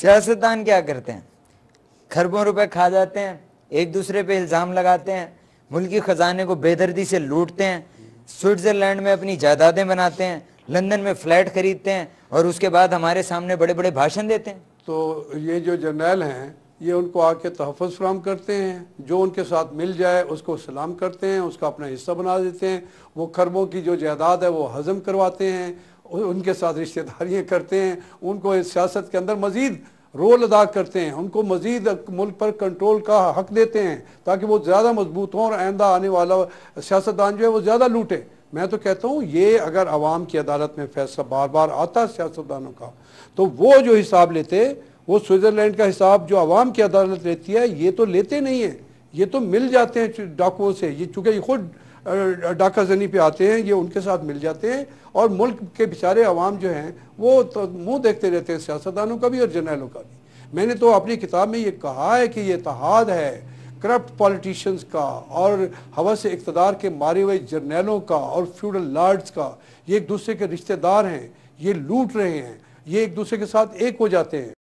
सियासतदान क्या करते हैं खरबों रुपए खा जाते हैं एक दूसरे पे इल्ज़ाम लगाते हैं मुल्की ख़जाने को बेदर्दी से लूटते हैं स्विट्ज़रलैंड में अपनी जायदादें बनाते हैं लंदन में फ्लैट खरीदते हैं और उसके बाद हमारे सामने बड़े बड़े भाषण देते हैं तो ये जो जर्नैल हैं ये उनको आके तहफ़ फ्राहम करते हैं जो उनके साथ मिल जाए उसको सलाम करते हैं उसका अपना हिस्सा बना देते हैं वो खरबों की जो जायदाद है वो हज़म करवाते हैं उनके साथ रिश्तेदारियाँ करते हैं उनको सियासत के अंदर मज़ीद रोल अदा करते हैं उनको मज़ीद मुल्क पर कंट्रोल का हक देते हैं ताकि वो ज़्यादा मजबूत हों और आइंदा आने वाला सियासतदान जो है वो ज़्यादा लूटे मैं तो कहता हूँ ये अगर आवाम की अदालत में फैसला बार बार आता सियासतदानों का तो वो जो हिसाब लेते वो स्विट्ज़रलैंड का हिसाब जो आवाम की अदालत लेती है ये तो लेते नहीं हैं ये तो मिल जाते हैं डाकुओं से ये चूंकि ये खुद डाका जनी पे आते हैं ये उनके साथ मिल जाते हैं और मुल्क के बेचारे आवाम जो हैं वो तो मुंह देखते रहते हैं सियासतदानों का भी और जनरलों का भी मैंने तो अपनी किताब में ये कहा है कि ये इतिहाद है करप्ट पॉलिटिशियंस का और हवा से इकतदार के मारे हुए जर्नैलों का और फ्यूडल लॉर्ड्स का ये एक दूसरे के रिश्तेदार हैं ये लूट रहे हैं ये एक दूसरे के साथ एक हो जाते हैं